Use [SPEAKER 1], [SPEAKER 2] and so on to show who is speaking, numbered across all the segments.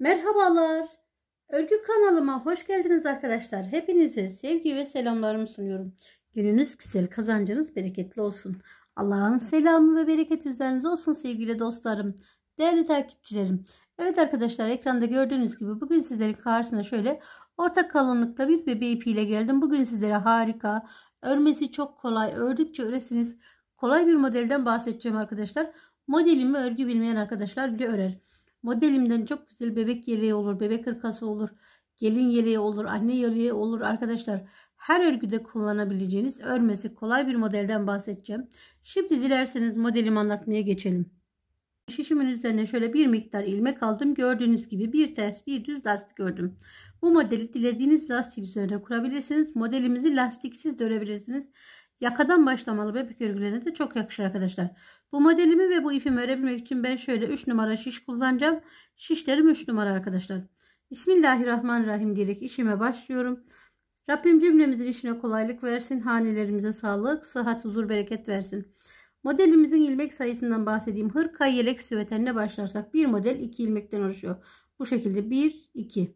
[SPEAKER 1] Merhabalar. Örgü kanalıma hoş geldiniz arkadaşlar. Hepinize sevgi ve selamlarımı sunuyorum. Gününüz güzel, kazancınız bereketli olsun. Allah'ın selamı ve bereketi üzerinize olsun sevgili dostlarım. Değerli takipçilerim. Evet arkadaşlar ekranda gördüğünüz gibi bugün sizlerin karşısına şöyle orta kalınlıkta bir bebe ipiyle geldim. Bugün sizlere harika, örmesi çok kolay, ördükçe öresiniz kolay bir modelden bahsedeceğim arkadaşlar. Modelimi örgü bilmeyen arkadaşlar bile örer. Modelimden çok güzel bebek yeleği olur, bebek hırkası olur, gelin yeleği olur, anne yeleği olur arkadaşlar. Her örgüde kullanabileceğiniz örmesi kolay bir modelden bahsedeceğim. Şimdi dilerseniz modelimi anlatmaya geçelim. Şişimin üzerine şöyle bir miktar ilmek aldım. Gördüğünüz gibi bir ters bir düz lastik ördüm. Bu modeli dilediğiniz lastik üzerine kurabilirsiniz. Modelimizi lastiksiz de örebilirsiniz. Yakadan başlamalı bebek örgülerine de çok yakışır arkadaşlar. Bu modelimi ve bu ipimi örebilmek için ben şöyle 3 numara şiş kullanacağım. Şişlerim 3 numara arkadaşlar. Bismillahirrahmanirrahim diyerek işime başlıyorum. Rabbim cümlemizin işine kolaylık versin. Hanelerimize sağlık, sıhhat, huzur, bereket versin. Modelimizin ilmek sayısından bahsedeyim. Hırka yelek süveterine başlarsak bir model 2 ilmekten oluşuyor. Bu şekilde 1 2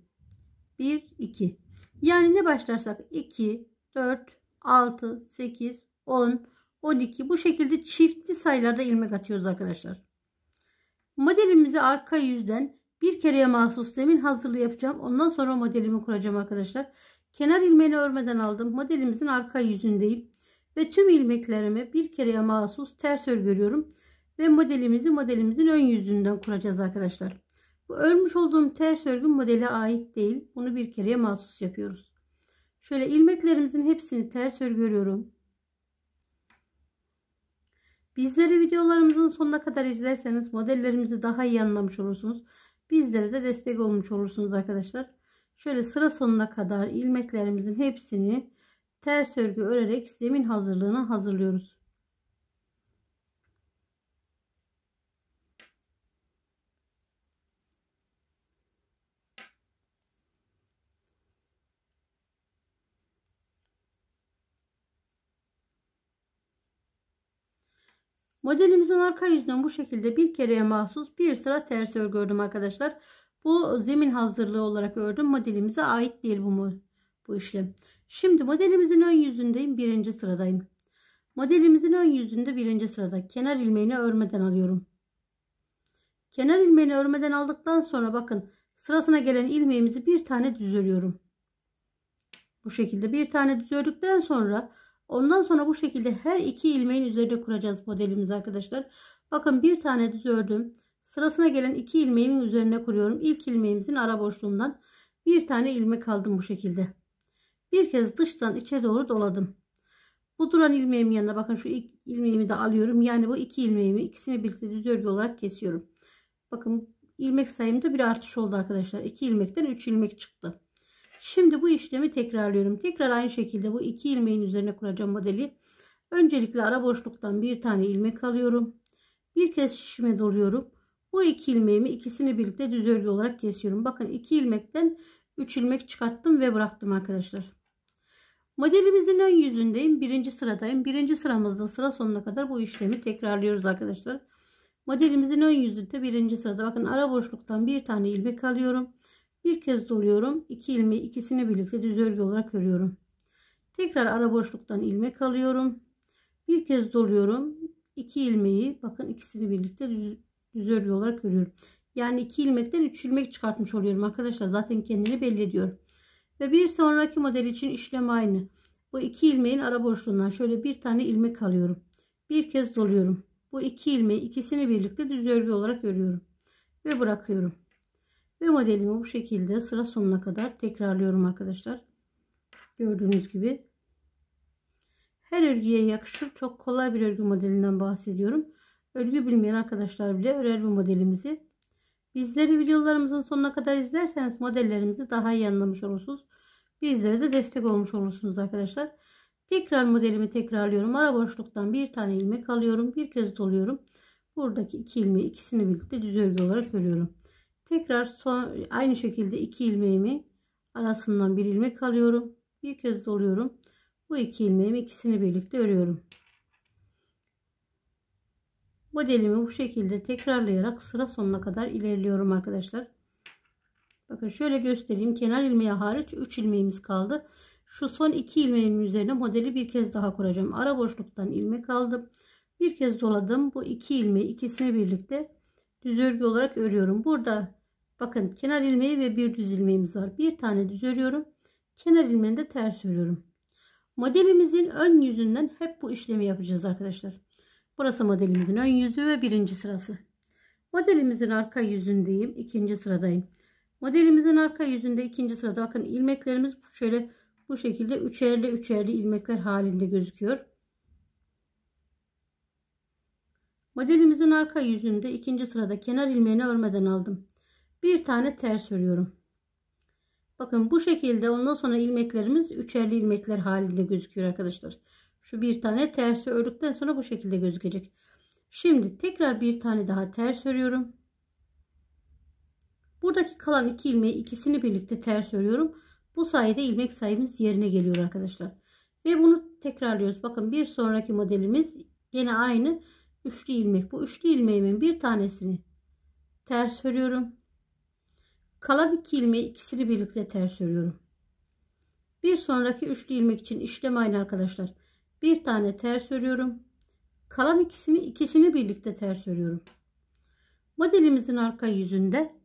[SPEAKER 1] 1 2. Yani ne başlarsak 2 4 6, 8, 10, 12 bu şekilde çiftli sayılarda ilmek atıyoruz arkadaşlar. Modelimizi arka yüzden bir kereye mahsus zemin hazırlığı yapacağım. Ondan sonra modelimi kuracağım arkadaşlar. Kenar ilmeğini örmeden aldım. Modelimizin arka yüzündeyim. Ve tüm ilmeklerimi bir kereye mahsus ters örgülüyorum. Ve modelimizi modelimizin ön yüzünden kuracağız arkadaşlar. Bu örmüş olduğum ters örgü modele ait değil. Bunu bir kereye mahsus yapıyoruz. Şöyle ilmeklerimizin hepsini ters örgü Bizleri videolarımızın sonuna kadar izlerseniz modellerimizi daha iyi anlamış olursunuz. Bizlere de destek olmuş olursunuz arkadaşlar. Şöyle sıra sonuna kadar ilmeklerimizin hepsini ters örgü örerek zemin hazırlığını hazırlıyoruz. Modelimizin arka yüzünün bu şekilde bir kereye mahsus bir sıra ters örgü ördüm arkadaşlar. Bu zemin hazırlığı olarak ördüm. Modelimize ait değil bu, bu işlem. Şimdi modelimizin ön yüzündeyim. Birinci sıradayım. Modelimizin ön yüzünde birinci sırada kenar ilmeğini örmeden alıyorum. Kenar ilmeğini örmeden aldıktan sonra bakın sırasına gelen ilmeğimizi bir tane düz örüyorum. Bu şekilde bir tane düz ördükten sonra Ondan sonra bu şekilde her iki ilmeğin üzerinde kuracağız modelimiz arkadaşlar. Bakın bir tane düz ördüm. Sırasına gelen iki ilmeğimin üzerine kuruyorum. İlk ilmeğimizin ara boşluğundan bir tane ilmek aldım bu şekilde. Bir kez dıştan içe doğru doladım. Bu duran ilmeğimin yanına bakın şu ilk ilmeğimi de alıyorum. Yani bu iki ilmeğimi ikisini birlikte düz örgü olarak kesiyorum. Bakın ilmek sayımda bir artış oldu arkadaşlar. İki ilmekten üç ilmek çıktı. Şimdi bu işlemi tekrarlıyorum. Tekrar aynı şekilde bu iki ilmeğin üzerine kuracağım modeli. Öncelikle ara boşluktan bir tane ilmek alıyorum. Bir kez şişime doluyorum. Bu iki ilmeğimi ikisini birlikte düz örgü olarak kesiyorum. Bakın iki ilmekten üç ilmek çıkarttım ve bıraktım arkadaşlar. Modelimizin ön yüzündeyim. Birinci sıradayım. Birinci sıramızda sıra sonuna kadar bu işlemi tekrarlıyoruz arkadaşlar. Modelimizin ön yüzünde birinci sırada bakın ara boşluktan bir tane ilmek alıyorum. Bir kez doluyorum. 2 iki ilmeği ikisini birlikte düz örgü olarak örüyorum. Tekrar ara boşluktan ilmek alıyorum. Bir kez doluyorum. 2 ilmeği bakın ikisini birlikte düz, düz örgü olarak örüyorum. Yani iki ilmekten üç ilmek çıkartmış oluyorum arkadaşlar. Zaten kendini belli ediyor. Ve bir sonraki model için işlem aynı. Bu iki ilmeğin ara boşluğundan şöyle bir tane ilmek alıyorum. Bir kez doluyorum. Bu iki ilmeği ikisini birlikte düz örgü olarak örüyorum. Ve bırakıyorum. Ve modelimi bu şekilde sıra sonuna kadar tekrarlıyorum arkadaşlar. Gördüğünüz gibi. Her örgüye yakışır. Çok kolay bir örgü modelinden bahsediyorum. Örgü bilmeyen arkadaşlar bile örer bu modelimizi. Bizleri videolarımızın sonuna kadar izlerseniz modellerimizi daha iyi anlamış olursunuz. Bizlere de destek olmuş olursunuz arkadaşlar. Tekrar modelimi tekrarlıyorum. Ara boşluktan bir tane ilmek alıyorum. Bir kez doluyorum. Buradaki iki ilmeği ikisini birlikte düz örgü olarak örüyorum tekrar son aynı şekilde iki ilmeğimi arasından bir ilmek alıyorum bir kez doluyorum bu iki ilmeğimi ikisini birlikte örüyorum modelimi bu şekilde tekrarlayarak sıra sonuna kadar ilerliyorum arkadaşlar bakın şöyle göstereyim kenar ilmeği hariç 3 ilmeğimiz kaldı şu son iki ilmeğin üzerine modeli bir kez daha kuracağım ara boşluktan ilmek aldım bir kez doladım bu iki ilmeği ikisini birlikte düz örgü olarak örüyorum. Burada bakın kenar ilmeği ve bir düz ilmeğimiz var. Bir tane düz örüyorum. Kenar ilmeğini de ters örüyorum. Modelimizin ön yüzünden hep bu işlemi yapacağız arkadaşlar. Burası modelimizin ön yüzü ve birinci sırası. Modelimizin arka yüzündeyim. ikinci sıradayım. Modelimizin arka yüzünde ikinci sırada bakın ilmeklerimiz şöyle bu şekilde üçerli üçerli ilmekler halinde gözüküyor. Modelimizin arka yüzünde ikinci sırada kenar ilmeğini örmeden aldım. Bir tane ters örüyorum. Bakın bu şekilde ondan sonra ilmeklerimiz üçerli ilmekler halinde gözüküyor arkadaşlar. Şu bir tane tersi ördükten sonra bu şekilde gözükecek. Şimdi tekrar bir tane daha ters örüyorum. Buradaki kalan iki ilmeği ikisini birlikte ters örüyorum. Bu sayede ilmek sayımız yerine geliyor arkadaşlar. Ve bunu tekrarlıyoruz. Bakın bir sonraki modelimiz yine aynı üçlü ilmek bu üçlü ilmeğimin bir tanesini ters örüyorum kalan iki ilmeği ikisini birlikte ters örüyorum bir sonraki üçlü ilmek için işlem aynı arkadaşlar bir tane ters örüyorum kalan ikisini ikisini birlikte ters örüyorum modelimizin arka yüzünde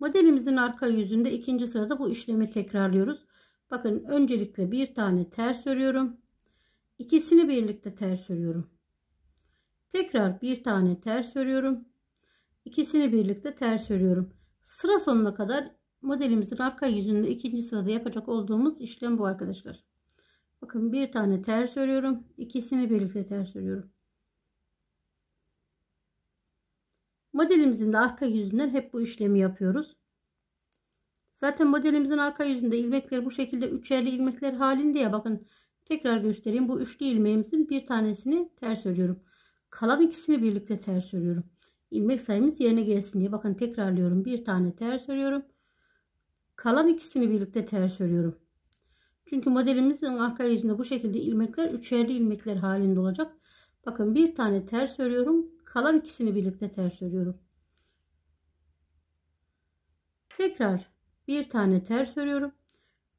[SPEAKER 1] modelimizin arka yüzünde ikinci sırada bu işlemi tekrarlıyoruz Bakın öncelikle bir tane ters örüyorum. İkisini birlikte ters örüyorum. Tekrar bir tane ters örüyorum. İkisini birlikte ters örüyorum. Sıra sonuna kadar modelimizin arka yüzünde ikinci sırada yapacak olduğumuz işlem bu arkadaşlar. Bakın bir tane ters örüyorum. ikisini birlikte ters örüyorum. Modelimizin de arka yüzünden hep bu işlemi yapıyoruz. Zaten modelimizin arka yüzünde ilmekleri bu şekilde üçerli ilmekler halinde ya bakın. Tekrar göstereyim. Bu üçlü ilmeğimizin bir tanesini ters örüyorum. Kalan ikisini birlikte ters örüyorum. İlmek sayımız yerine gelsin diye. Bakın tekrarlıyorum. Bir tane ters örüyorum. Kalan ikisini birlikte ters örüyorum. Çünkü modelimizin arka yüzünde bu şekilde ilmekler üçerli ilmekler halinde olacak. Bakın bir tane ters örüyorum. Kalan ikisini birlikte ters örüyorum. Tekrar bir tane ters örüyorum.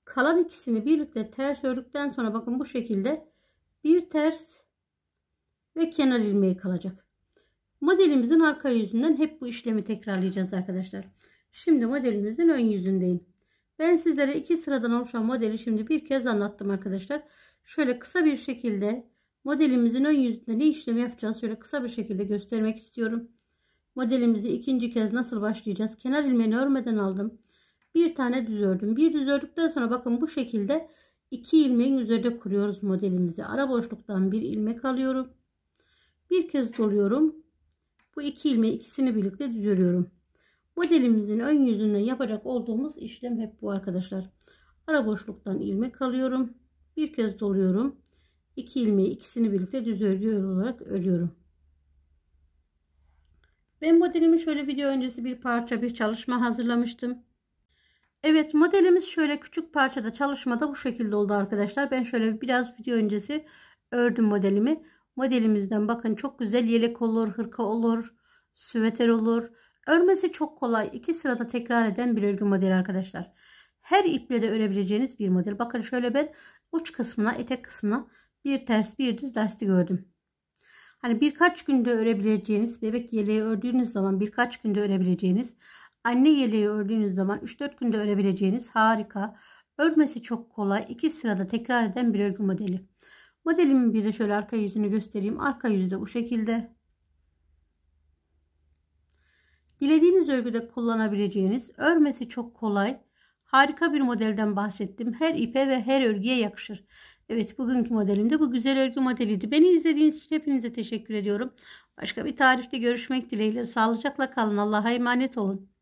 [SPEAKER 1] Kalan ikisini birlikte ters ördükten sonra bakın bu şekilde bir ters ve kenar ilmeği kalacak. Modelimizin arka yüzünden hep bu işlemi tekrarlayacağız arkadaşlar. Şimdi modelimizin ön yüzündeyim. Ben sizlere iki sıradan oluşan modeli şimdi bir kez anlattım arkadaşlar. Şöyle kısa bir şekilde modelimizin ön yüzünde ne işlemi yapacağız şöyle kısa bir şekilde göstermek istiyorum. Modelimizi ikinci kez nasıl başlayacağız? Kenar ilmeğini örmeden aldım bir tane düz ördüm. Bir düz ördükten sonra bakın bu şekilde iki ilmeğin üzerinde kuruyoruz modelimizi. Ara boşluktan bir ilmek alıyorum. Bir kez doluyorum. Bu iki ilmeği ikisini birlikte düz örüyorum. Modelimizin ön yüzünden yapacak olduğumuz işlem hep bu arkadaşlar. Ara boşluktan ilmek alıyorum. Bir kez doluyorum. İki ilmeği ikisini birlikte düz örgü olarak örüyorum. Ben modelimi şöyle video öncesi bir parça bir çalışma hazırlamıştım. Evet modelimiz şöyle küçük parçada çalışmada bu şekilde oldu arkadaşlar. Ben şöyle biraz video öncesi ördüm modelimi. Modelimizden bakın çok güzel yelek olur, hırka olur, süveter olur. Örmesi çok kolay. iki sırada tekrar eden bir örgü modeli arkadaşlar. Her iple de örebileceğiniz bir model. Bakın şöyle ben uç kısmına, etek kısmına bir ters bir düz lastik ördüm. Hani birkaç günde örebileceğiniz bebek yeleği ördüğünüz zaman birkaç günde örebileceğiniz Anne yeleği ördüğünüz zaman 3-4 günde örebileceğiniz harika, örmesi çok kolay, iki sırada tekrar eden bir örgü modeli. Modelimin bir de şöyle arka yüzünü göstereyim. Arka yüzü de bu şekilde. Dilediğiniz örgüde kullanabileceğiniz, örmesi çok kolay, harika bir modelden bahsettim. Her ipe ve her örgüye yakışır. Evet bugünkü modelimde bu güzel örgü modeliydi. Beni izlediğiniz için hepinize teşekkür ediyorum. Başka bir tarifte görüşmek dileğiyle. Sağlıcakla kalın. Allah'a emanet olun.